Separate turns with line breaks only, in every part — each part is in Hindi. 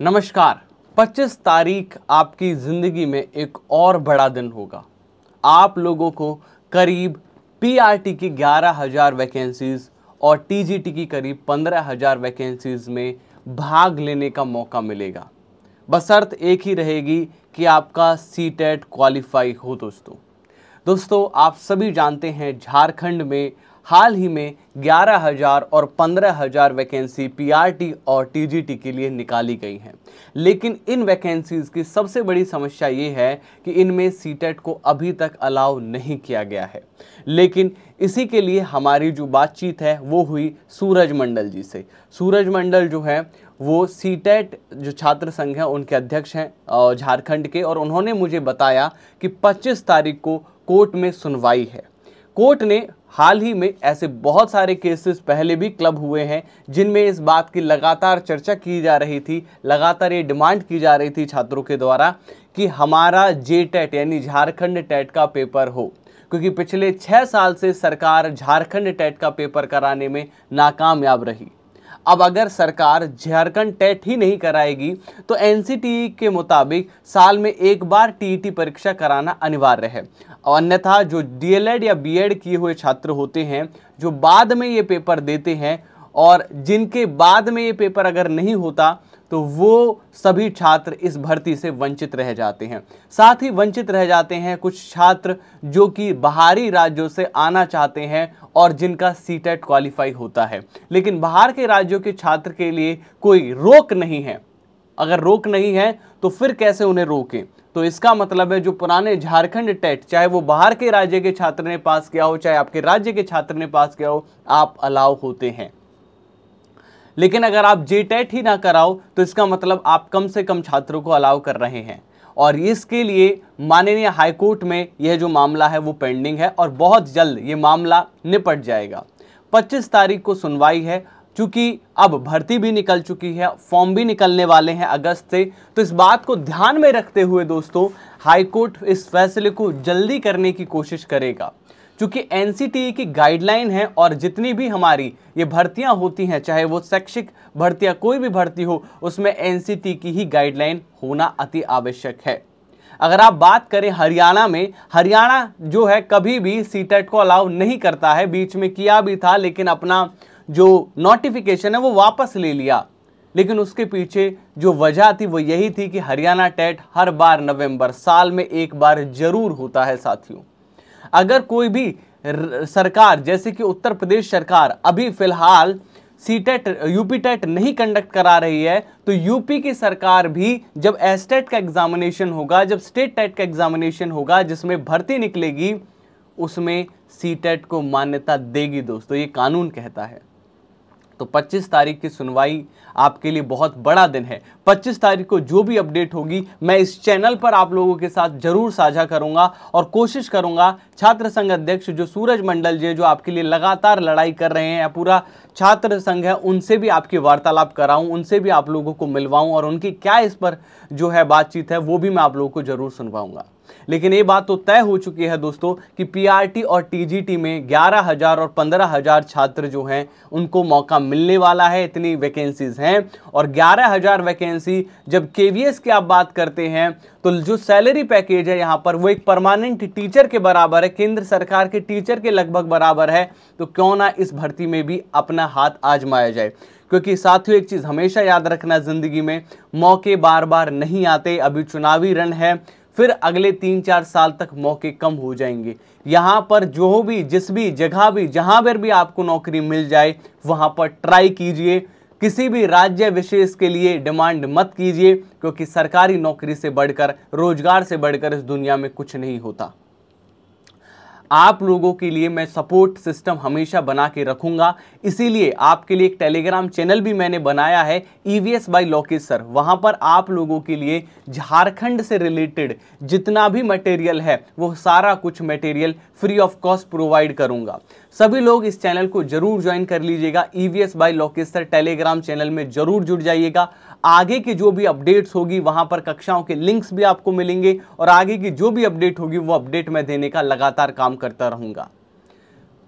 नमस्कार 25 तारीख आपकी ज़िंदगी में एक और बड़ा दिन होगा आप लोगों को करीब पीआरटी की 11,000 वैकेंसीज़ और टीजीटी की करीब 15,000 वैकेंसीज़ में भाग लेने का मौका मिलेगा बसर्त एक ही रहेगी कि आपका सी टेट क्वालिफाई हो दोस्तों दोस्तों आप सभी जानते हैं झारखंड में हाल ही में 11,000 और 15,000 वैकेंसी पीआरटी और टीजीटी के लिए निकाली गई हैं लेकिन इन वैकेंसीज़ की सबसे बड़ी समस्या ये है कि इनमें सीटेट e को अभी तक अलाउ नहीं किया गया है लेकिन इसी के लिए हमारी जो बातचीत है वो हुई सूरज मंडल जी से सूरज मंडल जो है वो सीटेट e जो छात्र संघ हैं उनके अध्यक्ष हैं झारखंड के और उन्होंने मुझे बताया कि 25 तारीख को कोर्ट में सुनवाई है कोर्ट ने हाल ही में ऐसे बहुत सारे केसेस पहले भी क्लब हुए हैं जिनमें इस बात की लगातार चर्चा की जा रही थी लगातार ये डिमांड की जा रही थी छात्रों के द्वारा कि हमारा जे टेट e यानी झारखंड टेट e का पेपर हो क्योंकि पिछले छः साल से सरकार झारखंड टेट e का पेपर कराने में नाकामयाब रही अब अगर सरकार झारखंड टेट ही नहीं कराएगी तो एन के मुताबिक साल में एक बार टी परीक्षा कराना अनिवार्य है अन्यथा जो डी या बी किए हुए छात्र होते हैं जो बाद में ये पेपर देते हैं और जिनके बाद में ये पेपर अगर नहीं होता तो वो सभी छात्र इस भर्ती से वंचित रह जाते हैं साथ ही वंचित रह जाते हैं कुछ छात्र जो कि बाहरी राज्यों से आना चाहते हैं और जिनका सी टेट क्वालिफाई होता है लेकिन बाहर के राज्यों के छात्र के लिए कोई रोक नहीं है अगर रोक नहीं है तो फिर कैसे उन्हें रोकें तो इसका मतलब है जो पुराने झारखंड टेट e चाहे वो बाहर के राज्य के छात्र ने पास किया हो चाहे आपके राज्य के छात्र ने पास किया हो आप अलाव होते हैं लेकिन अगर आप जे टेट e ही ना कराओ तो इसका मतलब आप कम से कम छात्रों को अलाउ कर रहे हैं और इसके लिए माननीय हाईकोर्ट में यह जो मामला है वो पेंडिंग है और बहुत जल्द ये मामला निपट जाएगा 25 तारीख को सुनवाई है क्योंकि अब भर्ती भी निकल चुकी है फॉर्म भी निकलने वाले हैं अगस्त से तो इस बात को ध्यान में रखते हुए दोस्तों हाईकोर्ट इस फैसले को जल्दी करने की कोशिश करेगा चूँकि एन की गाइडलाइन है और जितनी भी हमारी ये भर्तियाँ होती हैं चाहे वो शैक्षिक भर्तियां कोई भी भर्ती हो उसमें एन की ही गाइडलाइन होना अति आवश्यक है अगर आप बात करें हरियाणा में हरियाणा जो है कभी भी सी e को अलाउ नहीं करता है बीच में किया भी था लेकिन अपना जो नोटिफिकेशन है वो वापस ले लिया लेकिन उसके पीछे जो वजह थी वो यही थी कि हरियाणा टेट e हर बार नवंबर साल में एक बार जरूर होता है साथियों अगर कोई भी सरकार जैसे कि उत्तर प्रदेश सरकार अभी फिलहाल सी टेट यूपी टेट नहीं कंडक्ट करा रही है तो यूपी की सरकार भी जब टेट e का एग्जामिनेशन होगा जब स्टेट टेट e का एग्जामिनेशन होगा जिसमें भर्ती निकलेगी उसमें सी टेट e को मान्यता देगी दोस्तों ये कानून कहता है तो 25 तारीख की सुनवाई आपके लिए बहुत बड़ा दिन है 25 तारीख को जो भी अपडेट होगी मैं इस चैनल पर आप लोगों के साथ जरूर साझा करूंगा और कोशिश करूंगा छात्र संघ अध्यक्ष जो सूरज मंडल जी जो आपके लिए लगातार लड़ाई कर रहे हैं पूरा छात्र संघ है उनसे भी आपकी वार्तालाप कराऊं उनसे भी आप लोगों को मिलवाऊं और उनकी क्या इस पर जो है बातचीत है वो भी मैं आप लोगों को जरूर सुनवाऊंगा लेकिन ये बात तो तय हो चुकी है दोस्तों कि पीआरटी और टीजीटी में 11000 और 15000 छात्र जो हैं उनको मौका मिलने वाला है इतनी वैकेंसीज हैं और 11000 वैकेंसी जब केवीएस की आप बात करते हैं तो जो सैलरी पैकेज है यहाँ पर वो एक परमानेंट टीचर के बराबर है केंद्र सरकार के टीचर के लगभग बराबर है तो क्यों ना इस भर्ती में भी अपना हाथ आजमाया जाए क्योंकि साथियों एक चीज़ हमेशा याद रखना ज़िंदगी में मौके बार बार नहीं आते अभी चुनावी रण है फिर अगले तीन चार साल तक मौके कम हो जाएंगे यहाँ पर जो भी जिस भी जगह भी जहाँ पर भी आपको नौकरी मिल जाए वहाँ पर ट्राई कीजिए किसी भी राज्य विशेष के लिए डिमांड मत कीजिए क्योंकि सरकारी नौकरी से बढ़कर रोजगार से बढ़कर इस दुनिया में कुछ नहीं होता आप लोगों के लिए मैं सपोर्ट सिस्टम हमेशा बना के रखूंगा इसीलिए आपके लिए एक टेलीग्राम चैनल भी मैंने बनाया है E V S by Lokesh sir वहाँ पर आप लोगों के लिए झारखंड से रिलेटेड जितना भी मटेरियल है वो सारा कुछ material free of cost provide करूँगा सभी लोग इस चैनल को जरूर ज्वाइन कर लीजिएगा EVS by Lokeshwar Telegram channel में जरूर जुड़ जाइएगा आगे की जो भी अपडेट्स होगी वहां पर कक्षाओं के लिंक्स भी आपको मिलेंगे और आगे की जो भी अपडेट होगी वो अपडेट मैं देने का लगातार काम करता रहूँगा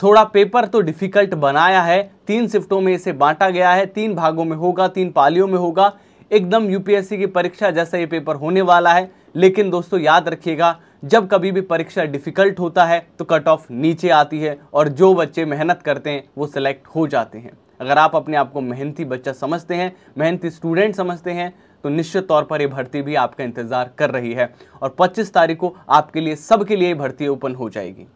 थोड़ा पेपर तो डिफ़िकल्ट बनाया है तीन शिफ्टों में इसे बांटा गया है तीन भागों में होगा तीन पालियों में होगा एकदम यूपीएससी की परीक्षा जैसा ये पेपर होने वाला है लेकिन दोस्तों याद रखिएगा जब कभी भी परीक्षा डिफ़िकल्ट होता है तो कट ऑफ नीचे आती है और जो बच्चे मेहनत करते हैं वो सिलेक्ट हो जाते हैं अगर आप अपने आप को मेहनती बच्चा समझते हैं मेहनती स्टूडेंट समझते हैं तो निश्चित तौर पर ये भर्ती भी आपका इंतज़ार कर रही है और 25 तारीख को आपके लिए सबके लिए भर्ती ओपन हो जाएगी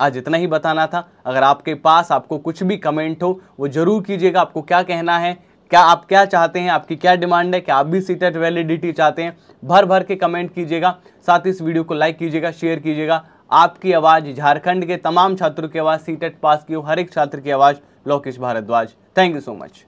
आज इतना ही बताना था अगर आपके पास आपको कुछ भी कमेंट हो वो ज़रूर कीजिएगा आपको क्या कहना है क्या आप क्या चाहते हैं आपकी क्या डिमांड है क्या आप भी सीटेट वैलिडिटी चाहते हैं भर भर के कमेंट कीजिएगा साथ ही इस वीडियो को लाइक कीजिएगा शेयर कीजिएगा आपकी आवाज़ झारखंड के तमाम छात्रों की आवाज़ सीटेट पास की हर एक छात्र की आवाज़ Lokesh Bhardwaj thank you so much